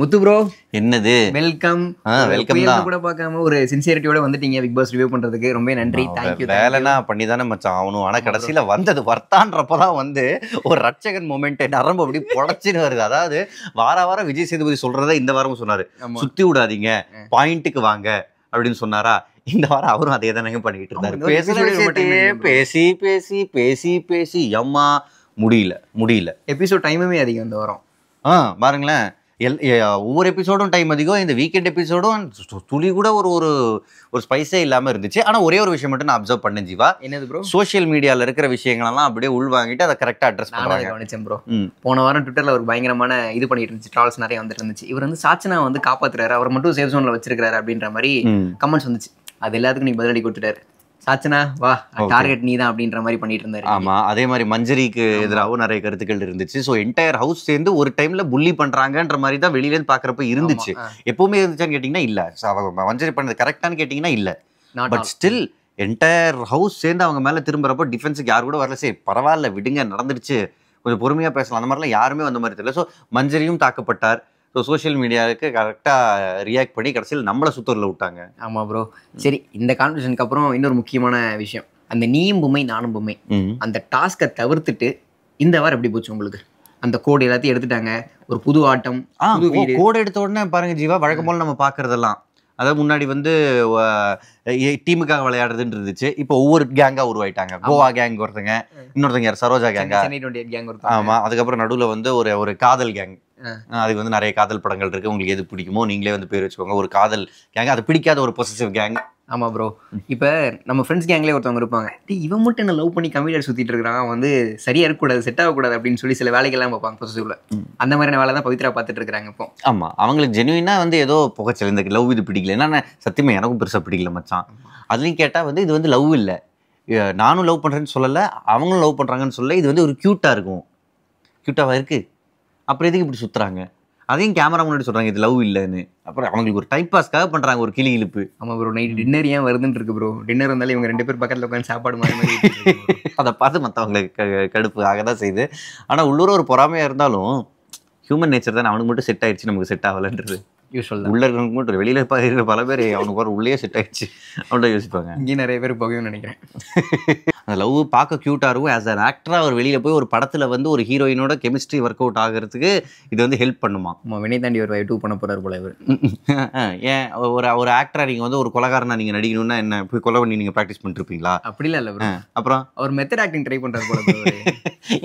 முத்து bro என்னது welcome welcome தான் கூட பார்க்காம ஒரு சின்சியரிட்டியோட வந்துட்டீங்க பிக் பாஸ் ரிவ்யூ பண்றதுக்கு ரொம்ப நன்றி தேங்க்யூ வேலைனா பண்ணி தானே மச்சான் ஆகணும் ஆனா கடைசில வந்தது வர்த்தான்றப்ப தான் வந்து ஒரு ரட்சகன் மூமெண்ட் நரம்பு அப்படி புடச்சின்னு வருது அதாவது வார வாரம் விஜய் சேதுபதி சொல்றதை இந்த வாரமும் சொன்னாரு சுத்தி விடாதீங்க பாயிண்ட்டுக்கு வாங்க அப்படின்னு சொன்னாரா இந்த வாரம் அவரும் அதே தானே பண்ணிட்டு இருந்தாரு பேசுறதே பேசி பேசி பேசி பேசி எம்மா முடியல முடியல எபிசோட் டைமுமே அதிகம் இந்த வாரம் ஆ பாருங்களேன் எல் ஒவ்வொரு எபிசோடும் டைம் அதிகம் இந்த வீக்கெண்ட் எபிசோடும் துளி கூட ஒரு ஒரு ஒரு ஸ்பைஸே இல்லாமல் இருந்துச்சு ஆனால் ஒரே ஒரு விஷயம் மட்டும் நான் அப்சர்வ் பண்ணேன் ஜீவா என்னது ப்ரோ சோஷியல் மீடியாவில் இருக்கிற விஷயங்களெல்லாம் அப்படியே உள் வாங்கிட்டு அதை கரெக்டாக அட்ரஸ் பண்ணி கவனிச்சேன் ப்ரோ போன வாரம் ட்விட்டரில் ஒரு பயங்கரமான இது பண்ணிட்டு இருந்துச்சு ட்ரால்ஸ் நிறைய வந்துட்டு இருந்துச்சு இவர் வந்து சாச்சனா வந்து காப்பாத்துறாரு அவர் மட்டும் சேஃப் ஜோனில் வச்சிருக்காரு அப்படின்ற மாதிரி கமெண்ட்ஸ் வந்துச்சு அது எல்லாத்துக்கும் நீ பதிலடி கொடுத்துட்டாரு சாச்சனா வா டார்கெட் நீ தான் அப்படின்ற மாதிரி பண்ணிட்டு இருந்தாரு ஆமா அதே மாதிரி மஞ்சரிக்கு எதிராகவும் நிறைய கருத்துக்கள் இருந்துச்சு ஸோ என்டையர் ஹவுஸ் சேர்ந்து ஒரு டைம்ல புள்ளி பண்றாங்கன்ற மாதிரி தான் வெளியிலேருந்து இருந்து பாக்குறப்ப இருந்துச்சு எப்பவுமே இருந்துச்சான்னு கேட்டீங்கன்னா இல்ல மஞ்சரி பண்ணது கரெக்டானு கேட்டீங்கன்னா இல்ல பட் ஸ்டில் என்டையர் ஹவுஸ் சேர்ந்து அவங்க மேல திரும்புறப்போ டிஃபென்ஸுக்கு யார் கூட வரல சரி பரவாயில்ல விடுங்க நடந்துருச்சு கொஞ்சம் பொறுமையா பேசலாம் அந்த மாதிரிலாம் யாருமே வந்த மாதிரி தெரியல ஸோ மஞ்சரியும் தாக்கப்பட்டார் ஸோ சோஷியல் மீடியாவுக்கு கரெக்டாக ரியாக்ட் பண்ணி கடைசியில் நம்மளை சுத்தூரில் விட்டாங்க ஆமாம் ப்ரோ சரி இந்த கான்வெர்சனுக்கு அப்புறம் இன்னொரு முக்கியமான விஷயம் அந்த நீயும் பொம்மை நானும் பொம்மை அந்த டாஸ்க்கை தவிர்த்துட்டு இந்த வாரம் எப்படி போச்சு உங்களுக்கு அந்த கோடு எல்லாத்தையும் எடுத்துட்டாங்க ஒரு புது ஆட்டம் கோடு எடுத்த உடனே பாருங்க ஜீவா வழக்கம் போல் நம்ம பார்க்குறதெல்லாம் அதாவது முன்னாடி வந்து டீமுக்காக விளையாடுறதுன்னு இருந்துச்சு இப்போ ஒவ்வொரு கேங்காக உருவாயிட்டாங்க கோவா கேங் ஒருத்தங்க இன்னொருத்தங்க யார் சரோஜா கேங்கா கேங் ஆமாம் அதுக்கப்புறம் நடுவில் வந்து ஒரு ஒரு காதல் கேங் அதுக்கு வந்து நிறைய காதல் படங்கள் இருக்குது உங்களுக்கு எது பிடிக்குமோ நீங்களே வந்து பேர் வச்சுக்கோங்க ஒரு காதல் கேங் அது பிடிக்காத ஒரு பொசிசிவ் கேங் ஆமாம் ப்ரோ இப்போ நம்ம ஃப்ரெண்ட்ஸ் கேங்லேயே ஒருத்தவங்க இருப்பாங்க இவன் மட்டும் என்ன லவ் பண்ணி கம்ப்யூட்டர் சுற்றிட்டு இருக்கிறான் வந்து சரியாக இருக்கக்கூடாது செட் ஆகக்கூடாது அப்படின்னு சொல்லி சில வேலைகள்லாம் பார்ப்பாங்க பொசிசிவில் அந்த மாதிரியான வேலை தான் பவித்ரா பார்த்துட்டு இருக்காங்க இப்போ ஆமாம் அவங்களுக்கு ஜெனுவினா வந்து ஏதோ புகைச்சல் இந்த லவ் இது பிடிக்கல என்னன்னா சத்தியமாக எனக்கும் பெருசாக பிடிக்கல மச்சான் அதுலேயும் கேட்டால் வந்து இது வந்து லவ் இல்லை நானும் லவ் பண்ணுறேன்னு சொல்லலை அவங்களும் லவ் பண்ணுறாங்கன்னு சொல்ல இது வந்து ஒரு க்யூட்டாக இருக்கும் க்யூட்டாக இருக்குது அப்புறம் எதுக்கு இப்படி சுற்றுறாங்க அதையும் கேமரா முன்னாடி சொல்கிறாங்க இது லவ் இல்லைன்னு அப்புறம் அவங்களுக்கு ஒரு டைம் பாஸ்க்காக பண்ணுறாங்க ஒரு கிளி இழுப்பு ஆமாம் ப்ரோ நைட் டின்னர் ஏன் வருதுன்னு இருக்கு ப்ரோ டின்னர் இருந்தாலும் இவங்க ரெண்டு பேர் பக்கத்தில் உட்காந்து சாப்பாடு மாதிரி அதை பார்த்து மற்றவங்களுக்கு கடுப்பு ஆக தான் செய்யுது ஆனால் உள்ளூர் ஒரு பொறாமையாக இருந்தாலும் ஹியூமன் நேச்சர் தான் அவனுக்கு மட்டும் செட் ஆயிடுச்சு நமக்கு செட் ஆகலைன்றது யூஸ்வல் உள்ள இருக்கிறவங்க மட்டும் வெளியில் இருக்கிற பல பேர் அவனுக்கு வர உள்ளே செட் ஆயிடுச்சு அவன்கிட்ட யோசிப்பாங்க இங்கேயும் நிறைய பேர் போகவேன்னு நினைக்கிறேன் அந்த லவ் பார்க்க க்யூட்டாக இருக்கும் ஆஸ் அன் ஆக்டராக அவர் வெளியில் போய் ஒரு படத்தில் வந்து ஒரு ஹீரோயினோட கெமிஸ்ட்ரி ஒர்க் அவுட் ஆகிறதுக்கு இது வந்து ஹெல்ப் பண்ணுமா ஆமாம் வினை தாண்டி ஒரு டூ பண்ண போகிறார் போல இவர் ஏன் ஒரு ஒரு ஆக்டராக நீங்கள் வந்து ஒரு கொலகாரனாக நீங்கள் நடிக்கணும்னா என்ன போய் கொலை பண்ணி நீங்கள் ப்ராக்டிஸ் பண்ணிருப்பீங்களா அப்படிலாம் இல்லை அப்புறம் அவர் மெத்தட் ஆக்டிங் ட்ரை பண்ணுறாரு போல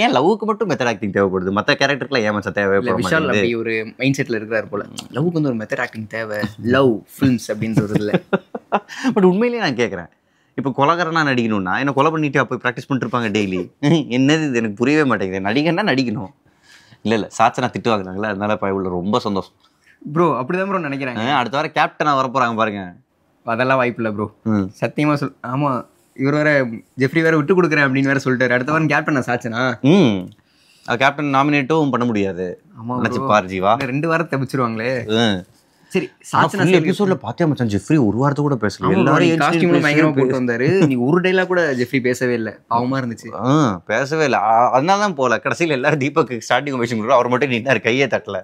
ஏன் லவ்வுக்கு மட்டும் மெத்தட் ஆக்டிங் தேவைப்படுது மற்ற கேரக்டருக்குலாம் ஏமாச்சா தேவைப்படும் விஷால் அப்படி ஒரு மைண்ட் செட்டில் இருக்கிறார் போல லவ்வுக்கு வந்து ஒரு மெத்தட் ஆக்டிங் தேவை லவ் ஃபிலிம்ஸ் இல்லை பட் உண்மையிலேயே நான் கேட்குறேன் இப்போ கொலகாரனா நடிக்கணும்னா என்ன கொலை பண்ணிட்டு அப்போ ப்ராக்டிஸ் பண்ணிருப்பாங்க டெய்லி என்னது இது எனக்கு புரியவே மாட்டேங்குது நடிகர்னா நடிக்கணும் இல்லை இல்லை சாச்சனா திட்டு வாங்குறாங்களே அதனால இப்போ இவ்வளோ ரொம்ப சந்தோஷம் ப்ரோ அப்படிதான் ப்ரோ நினைக்கிறாங்க அடுத்த வாரம் கேப்டனாக வரப்போகிறாங்க பாருங்க அதெல்லாம் வாய்ப்பு இல்லை ப்ரோ சத்தியமாக சொல் ஆமாம் இவர் வேற ஜெஃப்ரி வேற விட்டு கொடுக்குறேன் அப்படின்னு வேற சொல்லிட்டாரு அடுத்த வாரம் கேப்டன் சாச்சனா கேப்டன் நாமினேட்டும் பண்ண முடியாது நினைச்சு பாரு ஜீவா ரெண்டு வாரத்தை தப்பிச்சிருவாங்களே சரி சாச்சன எபிசோட்ல பாத்தே மச்சான் ஜெஃப்ரி ஒரு வாரத்தை கூட பேசல எல்லாரும் காஸ்டியூம்ல பயங்கரமா போட்டு வந்தாரு நீ ஒரு டைலா கூட ஜெஃப்ரி பேசவே இல்ல பாவமா இருந்துச்சு பேசவே இல்ல அதனால தான் போல கடைசியில் எல்லாரும் தீபக் ஸ்டார்டிங் பேசி அவர் மட்டும் நீட்டா கையே தட்டல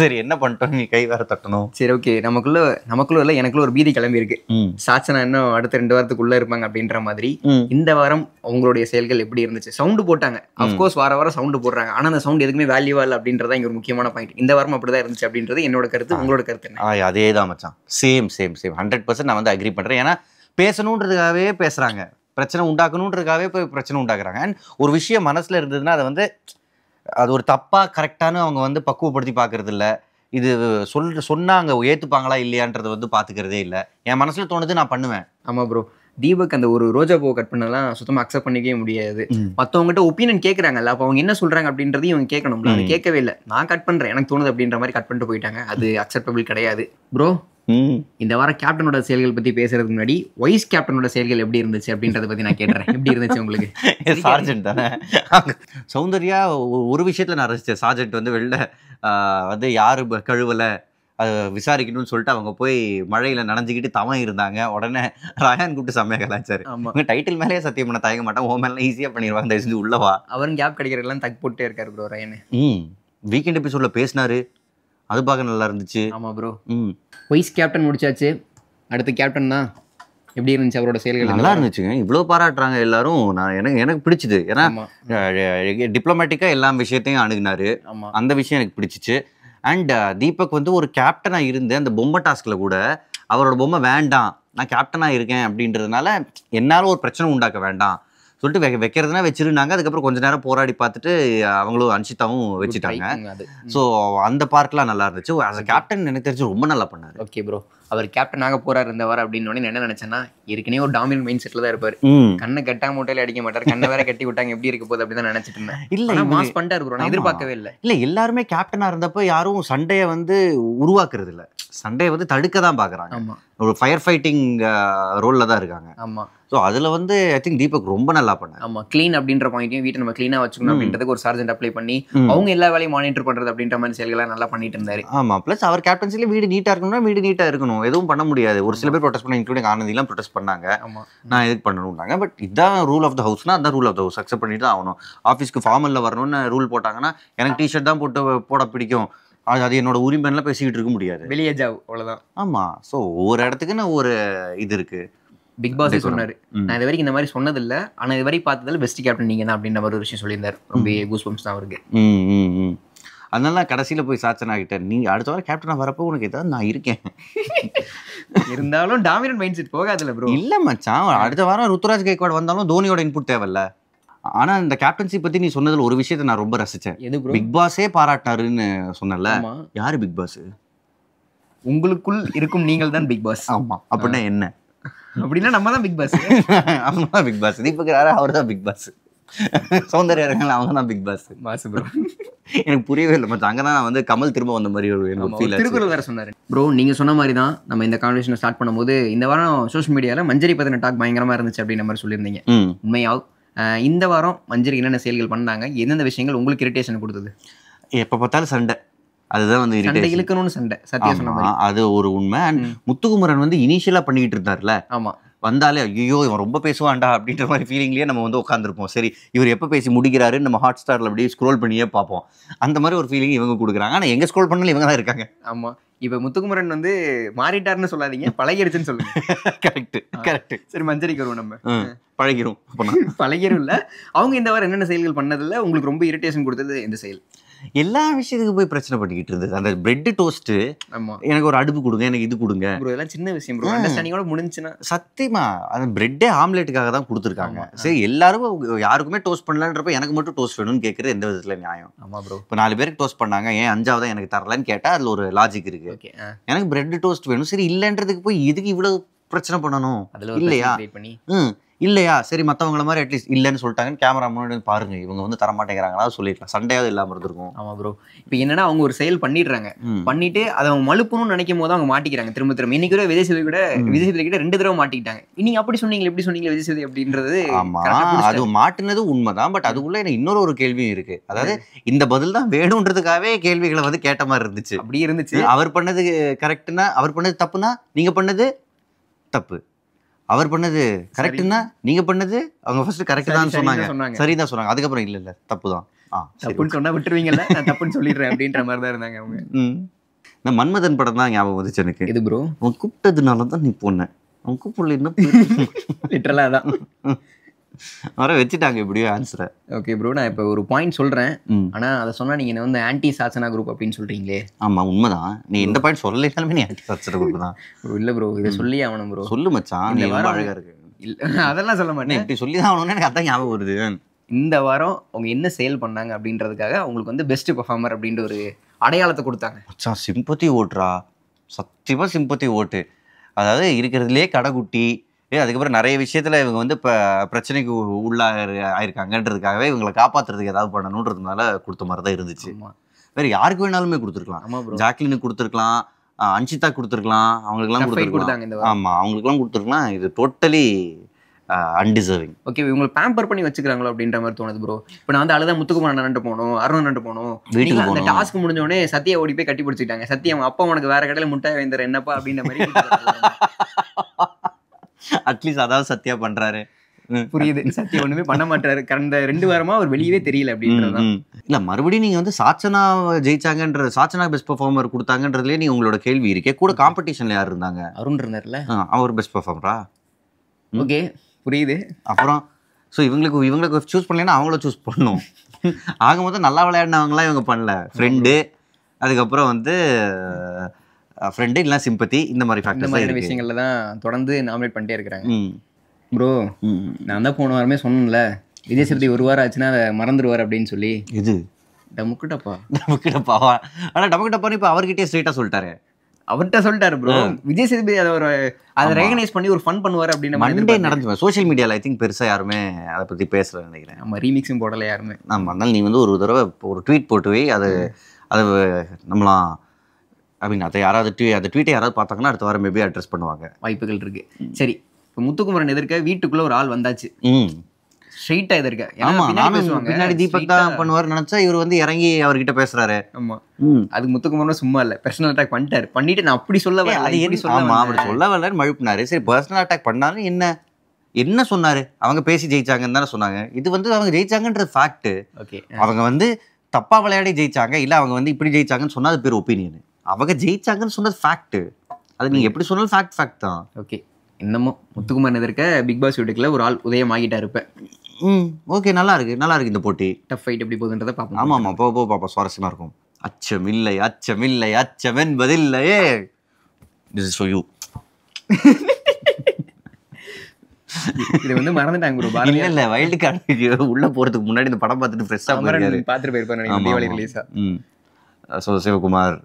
சரி என்ன பண்ணிட்டோம் நீ கை வேற தட்டணும் சரி ஓகே நமக்குள்ள நமக்குள்ள இல்லை எனக்குள்ள ஒரு பீதி கிளம்பி இருக்கு சாச்சனா இன்னும் அடுத்த ரெண்டு வாரத்துக்குள்ள இருப்பாங்க அப்படின்ற மாதிரி இந்த வாரம் அவங்களுடைய செயல்கள் எப்படி இருந்துச்சு சவுண்டு போட்டாங்க அப்கோர்ஸ் வார வாரம் சவுண்டு போடுறாங்க ஆனா அந்த சவுண்ட் எதுக்குமே வேல்யூவா இல்லை அப்படின்றத இங்க ஒரு முக்கியமான பாயிண்ட் இந்த வாரம் அப்படிதான் இருந்துச்சு அப்படின்றது என்னோட கருத்து உங்களோட கருத்து என்ன அதே தான் மச்சான் same same same hundred percent நான் வந்து அக்ரி பண்றேன் ஏன்னா பேசணுன்றதுக்காகவே பேசுறாங்க பிரச்சனை உண்டாக்கணுன்றதுக்காகவே போய் பிரச்சனை உண்டாக்குறாங்க அண்ட் ஒரு விஷயம் மனசில் இருந்ததுன்னா அதை வந்து அது ஒரு தப்பாக கரெக்டானு அவங்க வந்து பக்குவப்படுத்தி பாக்குறது இல்ல இது சொல் சொன்னாங்க ஏற்றுப்பாங்களா இல்லையான்றது வந்து பாத்துக்கிறதே இல்லை என் மனசில் தோணுது நான் பண்ணுவேன் ஆமா ப்ரோ தீபக் அந்த ஒரு ரோஜா பூவை கட் பண்ணலாம் சுத்தமாக அக்செப்ட் பண்ணிக்கவே முடியாது மற்றவங்ககிட்ட ஒப்பீனியன் கேட்குறாங்கல்ல அப்போ அவங்க என்ன சொல்கிறாங்க அப்படின்றதையும் இவங்க கேட்கணும் அது கேட்கவே இல்லை நான் கட் பண்ணுறேன் எனக்கு தோணுது அப்படின்ற மாதிரி கட் பண்ணிட்டு போயிட்டாங்க அது அக்செப்டபிள் கிடையாது ப்ரோ இந்த வாரம் கேப்டனோட செயல்கள் பத்தி பேசுறதுக்கு முன்னாடி வைஸ் கேப்டனோட செயல்கள் எப்படி இருந்துச்சு அப்படின்றத பத்தி நான் கேட்டேன் எப்படி இருந்துச்சு உங்களுக்கு சார்ஜென்ட் தானே சௌந்தர்யா ஒரு விஷயத்துல நான் ரசிச்சேன் சார்ஜென்ட் வந்து வெளில வந்து யாரு கழுவலை அதை விசாரிக்கணும்னு சொல்லிட்டு அவங்க போய் மழையில் நனைஞ்சிக்கிட்டு தவம் இருந்தாங்க உடனே ராயான் கூப்பிட்டு செம்மையாக கலாச்சார் அவங்க டைட்டில் மேலேயே சத்தியம் பண்ண தயங்க மாட்டேன் ஓ மேலாம் ஈஸியாக பண்ணிடுவாங்க தயவு செஞ்சு உள்ளவா அவரும் கேப் கிடைக்கிறதுலாம் தக்கு போட்டே இருக்காரு ப்ரோ ரயனு ம் வீக்கெண்ட் எபிசோடில் பேசினாரு அது பார்க்க நல்லா இருந்துச்சு ஆமாம் ப்ரோ ம் வைஸ் கேப்டன் முடிச்சாச்சு அடுத்த கேப்டன் தான் எப்படி இருந்துச்சு அவரோட செயல்கள் நல்லா இருந்துச்சுங்க இவ்வளோ பாராட்டுறாங்க எல்லாரும் நான் எனக்கு எனக்கு பிடிச்சது ஏன்னா டிப்ளமேட்டிக்காக எல்லா விஷயத்தையும் அணுகுனாரு அந்த விஷயம் எனக்கு பிடிச்சிச்சு அண்ட் uh, தீபக் வந்து ஒரு கேப்டனாக இருந்து அந்த பொம்மை டாஸ்கில் கூட அவரோட பொம்மை வேண்டாம் நான் கேப்டனாக இருக்கேன் அப்படின்றதுனால என்னால் ஒரு பிரச்சனை உண்டாக்க வேண்டாம் சொல்லிட்டு வைக்க வைக்கிறதுனா வச்சிருந்தாங்க அதுக்கப்புறம் கொஞ்ச நேரம் போராடி பார்த்துட்டு அவங்களும் அன்ஷிதாவும் வச்சுட்டாங்க ஸோ அந்த பார்க்கெலாம் நல்லா இருந்துச்சு அஸ் கேப்டன் எனக்கு தெரிஞ்சு ரொம்ப நல்லா பண்ணார் ஓகே ப்ரோ அவர் கேப்டனாக போறாரு இருந்தவர் அப்படின்னு என்ன நினைச்சேன்னா ஏற்கனவே ஒரு டாமினல் மைண்ட் செட்ல தான் இருப்பாரு கண்ணை கட்டா மூட்டையில அடிக்க மாட்டார் கண்ணை வேற கட்டி விட்டாங்க எப்படி இருக்க போகுது அப்படின்னு நினைச்சிட்டு இருந்தேன் இல்ல மாஸ் பண்ணிட்டா இருக்கிறோம் எதிர்பார்க்கவே இல்ல இல்ல எல்லாருமே கேப்டனா இருந்தப்ப யாரும் சண்டையை வந்து உருவாக்குறது இல்ல சண்டையை வந்து தடுக்க தான் பாக்குறாங்க ஆமா ஒரு ஃபயர் ஃபைட்டிங் ரோலில் தான் இருக்காங்க ஆமாம் ஸோ அதில் வந்து ஐ திங்க் தீபக் ரொம்ப நல்லா பண்ண ஆமாம் க்ளீன் அப்படின்ற பாயிண்ட்டும் வீட்டை நம்ம க்ளீனாக வச்சுக்கணும் அப்படின்றதுக்கு ஒரு சார்ஜென்ட் அப்ளை பண்ணி அவங்க எல்லா வேலையும் மானிட்டர் பண்ணுறது அப்படின்ற மாதிரி செயல்களை நல்லா பண்ணிட்டு இருந்தாரு ஆமாம் ப்ளஸ் அவர் கேப்டன்சியில் வீடு நீட்டாக இருக்கணும்னா வீடு நீட்டாக இருக்கணும் பண்ணணும் எதுவும் பண்ண முடியாது ஒரு சில பேர் ப்ரொடெஸ்ட் பண்ண இன்க்ளூடிங் ஆனந்திலாம் ப்ரொடெஸ்ட் பண்ணாங்க நான் எதுக்கு பண்ணணும்னாங்க பட் இதான் ரூல் ஆஃப் த ஹவுஸ்னா அதான் rule of the house accept பண்ணிட்டு தான் ஆகணும் ஆஃபீஸ்க்கு ஃபார்மலில் வரணும்னு ரூல் போட்டாங்கன்னா எனக்கு டிஷர்ட் தான் போட்டு போட பிடிக்கும் அது அது என்னோட உரிமைலாம் பேசிக்கிட்டு இருக்க முடியாது வெளியே ஜாவ் அவ்வளோதான் ஆமாம் ஸோ ஒவ்வொரு இடத்துக்குன்னு ஒரு இது இருக்குது பிக் பாஸ் சொன்னார் நான் இது வரைக்கும் இந்த மாதிரி சொன்னதில்ல ஆனால் இது வரைக்கும் பார்த்ததில் பெஸ்ட் கேப்டன் நீங்கள் தான் அப்படின்ற ஒரு விஷயம் சொல்லியிருந்தார் ரொம்ப கூஸ் பம்ப்ஸ் தான் அவருக்கு அதனால நான் கடைசியில் போய் சாச்சன் ஆகிட்டேன் நீ அடுத்த வாரம் கேப்டனாக வரப்போ உனக்கு ஏதாவது நான் இருக்கேன் இருந்தாலும் டாமினன் மைண்ட் செட் போகாதுல ப்ரோ இல்லை மச்சான் அடுத்த வாரம் ருத்துராஜ் கைக்வாட் வந்தாலும் தோனியோட இன்புட் தேவையில்ல ஆனால் இந்த கேப்டன்சி பற்றி நீ சொன்னதில் ஒரு விஷயத்தை நான் ரொம்ப ரசித்தேன் பிக் பாஸே பாராட்டினாருன்னு சொன்னல யார் பிக் பாஸ் உங்களுக்குள் இருக்கும் நீங்கள் தான் பிக் பாஸ் ஆமாம் அப்படின்னா என்ன அப்படின்னா நம்ம தான் பிக் பாஸ் தான் பிக் பாஸ் தீபக் யாரா அவர் தான் பிக் பாஸ் சௌந்தர்யா அவங்க தான் பிக் பாஸ் பாஸ் ப்ரோ எனக்கு புரியவே இல்லை மச்சான் அங்கே தான் நான் வந்து கமல் திரும்ப வந்த மாதிரி ஒரு ஃபீல் திருக்குறள் வேறு சொன்னார் ப்ரோ நீங்கள் சொன்ன மாதிரி தான் நம்ம இந்த கான்வெர்சேஷன் ஸ்டார்ட் பண்ணும்போது இந்த வாரம் சோஷியல் மீடியாவில் மஞ்சரி பத்தின டாக் பயங்கரமாக இருந்துச்சு அப்படின்ற மாதிரி சொல்லியிருந்தீங்க உண்மையாக இந்த வாரம் மஞ்சரி என்னென்ன செயல்கள் பண்ணாங்க எந்தெந்த விஷயங்கள் உங்களுக்கு இரிட்டேஷன் கொடுத்தது எப்போ பார்த்தாலும் சண்டை அதுதான் வந்து சண்டை இழுக்கணும்னு சண்டை சத்தியம் சொன்ன அது ஒரு உண்மை அண்ட் முத்துகுமரன் வந்து இனிஷியலாக பண்ணிக்கிட்டு இருந்தார்ல ஆமாம் வந்தாலே ஐயோ இவன் ரொம்ப பேசுவான்டா அப்படின்ற மாதிரி ஃபீலிங்லேயே நம்ம வந்து உட்காந்துருப்போம் சரி இவர் எப்போ பேசி முடிக்கிறாரு நம்ம ஹாட் ஸ்டாரில் அப்படியே ஸ்க்ரோல் பண்ணியே பார்ப்போம் அந்த மாதிரி ஒரு ஃபீலிங் இவங்க கொடுக்குறாங்க ஆனால் எங்கே ஸ்க்ரோல் பண்ணாலும் இவங்க தான் இருக்காங்க ஆமாம் இப்போ முத்துக்குமரன் வந்து மாறிட்டார்னு சொல்லாதீங்க பழகிடுச்சுன்னு சொல்லுங்க கரெக்ட் கரெக்ட் சரி மஞ்சரிக்கிறோம் நம்ம பழகிரும் பழகிரும் இல்லை அவங்க இந்த வாரம் என்னென்ன செயல்கள் பண்ணதில்ல உங்களுக்கு ரொம்ப இரிட்டேஷன் கொடுத்தது எந்த செயல் எல்லா விஷயத்துக்கும் போய் பிரச்சனை பண்ணிக்கிட்டு இருந்தது அந்த பிரெட் டோஸ்ட் எனக்கு ஒரு அடுப்பு கொடுங்க எனக்கு இது கொடுங்க சின்ன விஷயம் ப்ரோ முடிஞ்சுன்னா சத்தியமா அந்த பிரெட்டே ஆம்லேட்டுக்காக தான் கொடுத்துருக்காங்க சரி எல்லாரும் யாருக்குமே டோஸ்ட் பண்ணலான்றப்ப எனக்கு மட்டும் டோஸ்ட் வேணும்னு கேட்கறது எந்த விதத்துல நியாயம் ஆமா ப்ரோ இப்போ நாலு பேருக்கு டோஸ்ட் பண்ணாங்க ஏன் அஞ்சாவது எனக்கு தரலன்னு கேட்டா அதுல ஒரு லாஜிக் இருக்கு எனக்கு பிரெட் டோஸ்ட் வேணும் சரி இல்லைன்றதுக்கு போய் இதுக்கு இவ்வளவு பிரச்சனை பண்ணணும் இல்லையா ம் இல்லையா சரி மற்றவங்கள மாதிரி அட்லீஸ்ட் இல்லைன்னு சொல்லிட்டாங்கன்னு கேமரா முன்னாடி பாருங்க இவங்க வந்து தரமாட்டேங்கிறாங்களா சொல்லிடலாம் சண்டையாவது இல்லாமல் இருந்திருக்கும் ஆமா ப்ரோ இப்போ என்னன்னா அவங்க ஒரு செயல் பண்ணிடுறாங்க பண்ணிட்டு அதை அவங்க மழுப்பணும்னு நினைக்கும் போது அவங்க மாட்டிக்கிறாங்க திரும்ப திரும்ப இன்னைக்கு கூட விஜய் சேவை கூட விஜய் சேவை கிட்ட ரெண்டு தடவை மாட்டிக்கிட்டாங்க நீங்க அப்படி சொன்னீங்க எப்படி சொன்னீங்க விஜய் சேவை அப்படின்றது ஆமா அது மாட்டினது உண்மைதான் பட் அதுக்குள்ள எனக்கு இன்னொரு ஒரு கேள்வியும் இருக்கு அதாவது இந்த பதில் தான் வேணும்ன்றதுக்காகவே கேள்விகளை வந்து கேட்ட மாதிரி இருந்துச்சு அப்படி இருந்துச்சு அவர் பண்ணது கரெக்டுனா அவர் பண்ணது தப்புனா நீங்க பண்ணது தப்பு அவர் பண்ணது கரெக்ட்னா நீங்க பண்ணது அவங்க ஃபர்ஸ்ட் கரெக்ட் தான் சொன்னாங்க சரிதான் சொன்னாங்க அதுக்கப்புறம் இல்ல இல்ல தப்பு தான் தப்புன்னு சொன்னா விட்டுருவீங்கல்ல நான் தப்புன்னு சொல்லிடுறேன் அப்படின்ற மாதிரி தான் இருந்தாங்க அவங்க இந்த மன்மதன் படம் தான் ஞாபகம் வந்துச்சு எனக்கு இது ப்ரோ அவன் கூப்பிட்டதுனால தான் நீ போனேன் அவன் கூப்பிடல என்ன லிட்டரலாக தான் வர வச்சுட்டாங்க இப்படியோ ஆன்சரை ஓகே ப்ரோ நான் இப்போ ஒரு பாயிண்ட் சொல்கிறேன் ஆனால் அதை சொன்னால் நீங்கள் வந்து ஆன்டி சாசனா குரூப் அப்படின்னு சொல்கிறீங்களே ஆமாம் உண்மைதான் நீ இந்த பாயிண்ட் சொல்லலைனாலுமே நீ ஆன்டி சாசனா குரூப் தான் இல்லை ப்ரோ இதை சொல்லி ஆகணும் ப்ரோ சொல்லு மச்சான் நீ ரொம்ப அழகாக இருக்கு இல்லை அதெல்லாம் சொல்ல மாட்டேன் இப்படி சொல்லி தான் ஆகணும்னு எனக்கு அதான் ஞாபகம் வருது இந்த வாரம் அவங்க என்ன சேல் பண்ணாங்க அப்படின்றதுக்காக அவங்களுக்கு வந்து பெஸ்ட் பெர்ஃபார்மர் அப்படின்ற ஒரு அடையாளத்தை கொடுத்தாங்க மச்சான் சிம்பத்தி ஓட்டுறா சத்தியமாக சிம்பத்தி ஓட்டு அதாவது இருக்கிறதுலே கடைக்குட்டி ஏன் அதுக்கப்புறம் நிறைய விஷயத்தில் இவங்க வந்து இப்போ பிரச்சனைக்கு உள்ளாக ஆயிருக்காங்கன்றதுக்காகவே இவங்களை காப்பாற்றுறதுக்கு ஏதாவது பண்ணணுன்றதுனால கொடுத்த மாதிரி தான் இருந்துச்சு வேறு யாருக்கு வேணாலுமே கொடுத்துருக்கலாம் ஜாக்லினுக்கு கொடுத்துருக்கலாம் அன்ஷிதா கொடுத்துருக்கலாம் அவங்களுக்குலாம் இந்த ஆமாம் அவங்களுக்குலாம் கொடுத்துருக்கலாம் இது டோட்டலி அன்டிசர்விங் ஓகே இவங்களை பேம்பர் பண்ணி வச்சுக்கிறாங்களோ அப்படின்ற மாதிரி தோணுது ப்ரோ இப்போ நான் வந்து அழுதா முத்துக்குமார் நண்டு போகணும் அருண் நண்டு போகணும் வீட்டுக்கு அந்த டாஸ்க் முடிஞ்சோடனே சத்தியா ஓடி போய் கட்டி பிடிச்சிட்டாங்க சத்தியம் அப்பா உனக்கு வேற கடையில் முட்டாய் வைந்தர் என்னப்பா அப்படின்ற மாதிரி அட்லீஸ்ட் அதாவது சத்யா பண்றாரு புரியுது சத்தியம் ஒண்ணுமே பண்ண மாட்டாரு கடந்த ரெண்டு வாரமா அவர் வெளியவே தெரியல அப்படின்றது இல்ல மறுபடியும் நீங்க வந்து சாச்சனா ஜெயிச்சாங்கன்ற சாச்சனா பெஸ்ட் பெர்ஃபார்மர் கொடுத்தாங்கன்றதுல நீங்க உங்களோட கேள்வி இருக்கே கூட காம்படிஷன்ல யார் இருந்தாங்க அருண் இருந்தார்ல அவர் பெஸ்ட் பெர்ஃபார்மரா ஓகே புரியுது அப்புறம் ஸோ இவங்களுக்கு இவங்களுக்கு சூஸ் பண்ணலன்னா அவங்கள சூஸ் பண்ணும் ஆகும்போது நல்லா விளையாடினவங்களாம் இவங்க பண்ணல ஃப்ரெண்டு அதுக்கப்புறம் வந்து ஃப்ரெண்டு இல்லை சிம்பத்தி இந்த மாதிரி ஃபேக்டர்ஸ் மாதிரி விஷயங்கள்ல தான் தொடர்ந்து நாமினேட் பண்ணிட்டே இருக்கிறாங்க ப்ரோ நான் தான் போன வாரமே சொன்னேன்ல விஜய் சேதுபதி ஒரு வாரம் ஆச்சுன்னா அதை மறந்துடுவார் அப்படின்னு சொல்லி இது டமுக்குடப்பா டமுக்குடப்பாவா ஆனால் டமுக்குடப்பான்னு இப்போ அவர்கிட்டயே ஸ்ட்ரெயிட்டாக சொல்லிட்டாரு அவர்கிட்ட சொல்லிட்டாரு ப்ரோ விஜய் சேதுபதி அதை ஒரு அதை ரெகனைஸ் பண்ணி ஒரு ஃபன் பண்ணுவார் அப்படின்னு மண்டே நடந்து சோஷியல் மீடியாவில் ஐ திங்க் பெருசாக யாருமே அதை பற்றி பேசல நினைக்கிறேன் நம்ம ரீமிக்ஸும் போடலை யாருமே நம்ம அதனால நீ வந்து ஒரு தடவை ஒரு ட்வீட் போட்டு போய் அது அது நம்மளாம் ஐ மீன் அதை யாராவது ட்வீ அந்த ட்வீட்டை யாராவது பார்த்தாங்கன்னா அடுத்த வாரம் மேபி அட்ரஸ் பண்ணுவாங்க வாய்ப்புகள் இருக்கு சரி இப்போ முத்துக்குமரன் எதிர்க்க வீட்டுக்குள்ளே ஒரு ஆள் வந்தாச்சு ம் ஸ்ட்ரெயிட்டா எதிர்க்க நானும் பின்னாடி தீபக் தான் பண்ணுவார் நினைச்சா இவர் வந்து இறங்கி அவர்கிட்ட பேசுறாரு ஆமா அதுக்கு முத்துக்குமார் சும்மா இல்ல பர்சனல் அட்டாக் பண்ணிட்டாரு பண்ணிட்டு நான் அப்படி சொல்ல அது எப்படி சொல்ல அப்படி சொல்ல வரலன்னு மழுப்பினாரு சரி பர்சனல் அட்டாக் பண்ணாலும் என்ன என்ன சொன்னாரு அவங்க பேசி ஜெயிச்சாங்கன்னு தானே சொன்னாங்க இது வந்து அவங்க ஜெயிச்சாங்கன்றது ஃபேக்ட் ஓகே அவங்க வந்து தப்பாக விளையாடி ஜெயிச்சாங்க இல்ல அவங்க வந்து இப்படி ஜெயிச்சாங்கன்னு சொன்னால் அது பேர் ஒப்பீனியன் அவங்க ஜெயிச்சாங்கன்னு சொன்னது ஃபேக்ட் அது நீங்கள் எப்படி சொன்னாலும் ஃபேக்ட் ஃபேக்ட் தான் ஓகே இன்னமும் முத்துக்குமார் எதிர்க்க பிக் பாஸ் வீட்டுக்கில் ஒரு ஆள் உதயமாகிட்டா இருப்பேன் ம் ஓகே நல்லா இருக்கு நல்லா இருக்கு இந்த போட்டி டஃப் ஃபைட் எப்படி போகுதுன்றதை பார்ப்போம் ஆமாம் ஆமாம் போ போ பாப்பா சுவாரஸ்யமாக இருக்கும் அச்சம் இல்லை அச்சம் இல்லை அச்சம் என்பதில்லையே திஸ் இஸ் யூ இது வந்து மறந்துட்டாங்க ப்ரோ பாரதி இல்ல வைல்ட் கார்டுக்கு உள்ள போறதுக்கு முன்னாடி இந்த படம் பார்த்துட்டு ஃப்ரெஷ்ஷா பார்த்துட்டு போயிருப்பாரு தீபாவளி ம் ஸோ சிவகுமார்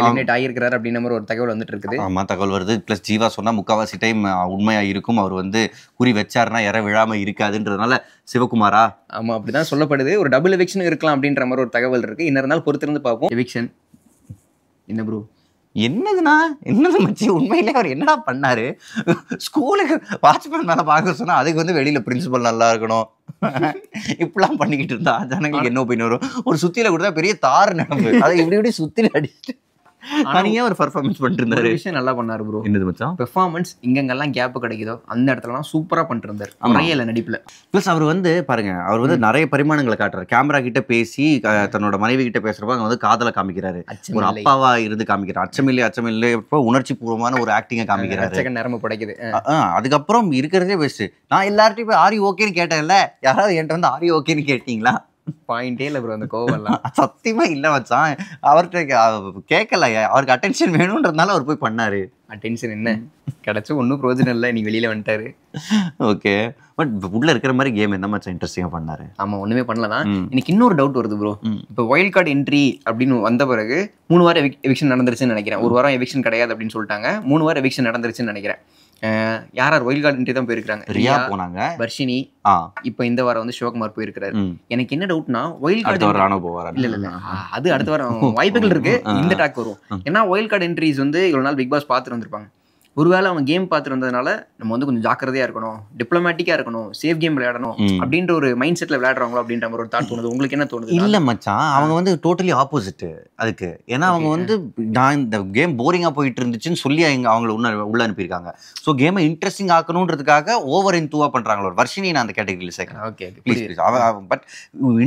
எலிமினேட் ஆகியிருக்கிறார் அப்படின்ற ஒரு தகவல் வந்துட்டு இருக்குது ஆமாம் தகவல் வருது ப்ளஸ் ஜீவா சொன்னா முக்காவாசி டைம் உண்மையா இருக்கும் அவர் வந்து குறி வச்சாருன்னா இற விழாமல் இருக்காதுன்றதுனால சிவகுமாரா ஆமா அப்படி சொல்லப்படுது ஒரு டபுள் எவிக்ஷன் இருக்கலாம் அப்படின்ற மாதிரி ஒரு தகவல் இருக்கு இன்னொரு நாள் பொறுத்திருந்து பார்ப்போம் எவிக்ஷன் என்ன ப்ரோ என்னதுன்னா என்னது மச்சி உண்மையிலே அவர் என்னடா பண்ணாரு ஸ்கூலுக்கு வாட்ச்மேன் மேலே பார்க்க சொன்னா அதுக்கு வந்து வெளியில பிரின்சிபல் நல்லா இருக்கணும் இப்படிலாம் பண்ணிக்கிட்டு இருந்தா ஜனங்களுக்கு என்ன ஒப்பீனியன் வரும் ஒரு சுத்தியில கூட பெரிய தார் நடந்து அதை இப்படி இப்படி சுத்தில அடிச்சுட்டு தனியா ஒரு பர்ஃபார்மன்ஸ் பண்ணிட்டு இருந்தாரு விஷயம் நல்லா பண்ணாரு ப்ரோ என்னது மச்சான் பெர்ஃபார்மன்ஸ் இங்கெல்லாம் கேப் கிடைக்குதோ அந்த இடத்துலலாம் சூப்பரா பண்ணிட்டு இருந்தார் நிறைய இல்லை நடிப்புல ப்ளஸ் அவர் வந்து பாருங்க அவர் வந்து நிறைய பரிமாணங்களை காட்டுறாரு கேமரா கிட்ட பேசி தன்னோட மனைவி கிட்ட பேசுறப்ப அவங்க வந்து காதலை காமிக்கிறாரு ஒரு அப்பாவா இருந்து காமிக்கிறார் அச்சமில்லை அச்சமில்லை உணர்ச்சி பூர்வமான ஒரு ஆக்டிங்கை காமிக்கிறாரு நரம்பு படைக்குது அதுக்கப்புறம் இருக்கிறதே பெஸ்ட் நான் எல்லார்ட்டையும் போய் ஆரி ஓகேன்னு கேட்டேன்ல யாராவது என்கிட்ட வந்து ஆரி ஓகேன்னு கேட்டீங்களா பாயிண்டே இல்லை ப்ரோ அந்த கோவம்லாம் சத்தியமாக இல்லை வச்சான் அவர்கிட்ட கேட்கல அவருக்கு அட்டென்ஷன் வேணுன்றதுனால அவர் போய் பண்ணார் அட்டென்ஷன் என்ன கிடச்சி ஒன்றும் பிரோஜனம் இல்லை நீ வெளியில் வந்துட்டாரு ஓகே பட் உள்ளே இருக்கிற மாதிரி கேம் என்ன மாதிரி இன்ட்ரெஸ்டிங்காக பண்ணாரு ஆமாம் ஒன்றுமே பண்ணலாம் எனக்கு இன்னொரு டவுட் வருது ப்ரோ இப்போ வைல்ட் கார்டு என்ட்ரி அப்படின்னு வந்த பிறகு மூணு வாரம் எவிக்ஷன் நடந்துருச்சுன்னு நினைக்கிறேன் ஒரு வாரம் எவிக்ஷன் கிடையாது அப்படின்னு சொல்லிட்டாங்க மூணு வாரம் எவிக்ஷன் நடந்துருச்சுன்னு நினைக்கிறேன் யார் யார் ஒயில் கார்டு தான் போயிருக்காங்க ரியா போனாங்க வர்ஷினி இப்போ இந்த வாரம் வந்து சிவகுமார் போயிருக்கிறாரு எனக்கு என்ன டவுட்னா ஒயில் கார்டு வர ராணுவ போவார் இல்ல இல்ல அது அடுத்த வாரம் வாய்ப்புகள் இருக்கு இந்த டாக் வரும் ஏன்னா ஒயில் கார்டு என்ட்ரிஸ் வந்து இவ்வளவு நாள் பிக் பாஸ் பாத்துட்டு வந்திருப்பாங்க ஒருவேளை அவன் கேம் பார்த்துட்டு வந்ததுனால நம்ம வந்து கொஞ்சம் ஜாக்கிரதையாக இருக்கணும் டிப்ளமேட்டிக்காக இருக்கணும் சேஃப் கேம் விளையாடணும் அப்படின்ற ஒரு மைண்ட் செட்டில் விளையாடுறாங்களோ அப்படின்ற ஒரு தாட் தோணுது உங்களுக்கு என்ன தோணுது இல்லை மச்சான் அவங்க வந்து டோட்டலி ஆப்போசிட் அதுக்கு ஏன்னா அவங்க வந்து நான் இந்த கேம் போரிங்காக போயிட்டு இருந்துச்சுன்னு சொல்லி அவங்க அவங்கள உள்ள உள்ள அனுப்பியிருக்காங்க ஸோ கேமை இன்ட்ரெஸ்டிங் ஆக்கணுன்றதுக்காக ஓவர் இன் தூவாக பண்ணுறாங்களோ ஒரு வருஷினி நான் அந்த கேட்டகரியில் சேர்க்கிறேன் ஓகே ப்ளீஸ் ப்ளீஸ் பட்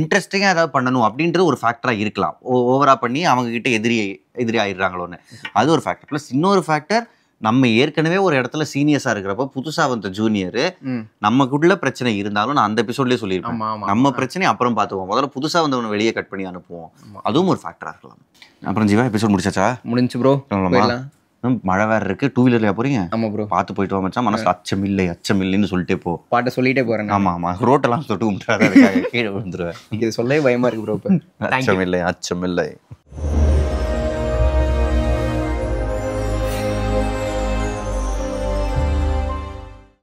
இன்ட்ரெஸ்டிங்காக ஏதாவது பண்ணணும் அப்படின்றது ஒரு ஃபேக்டராக இருக்கலாம் ஓவராக பண்ணி அவங்க கிட்ட எதிரி எதிரி ஆயிடுறாங்களோன்னு அது ஒரு ஃபேக்டர் ப்ளஸ் இன்னொரு ஃபேக்டர் நம்ம ஏற்கனவே ஒரு இடத்துல சீனியர்ஸா இருக்கிறப்ப புதுசா வந்த ஜூனியர் நமக்குள்ள பிரச்சனை இருந்தாலும் நான் அந்த எபிசோட்லயே சொல்லியிருப்பேன் நம்ம பிரச்சனை அப்புறம் பார்த்துவோம் முதல்ல புதுசா வந்தவனை வெளியே கட் பண்ணி அனுப்புவோம் அதுவும் ஒரு ஃபேக்டரா இருக்கலாம் அப்புறம் ஜீவா எபிசோட் முடிச்சாச்சா முடிஞ்சு ப்ரோ மழை வேற இருக்கு டூ வீலர்லயா போறீங்க ஆமா ப்ரோ பார்த்து போயிட்டு வா மச்சான் மனசு அச்சம் இல்லை அச்சம் இல்லைன்னு சொல்லிட்டே போ பாட்டை சொல்லிட்டே போறேன் ஆமா ஆமா ரோட்டெல்லாம் தொட்டு கும்பிட்டாதான் கீழே விழுந்துருவேன் இது சொல்லவே பயமா இருக்கு ப்ரோ அச்சம் இல்லை அச்சம் இல்லை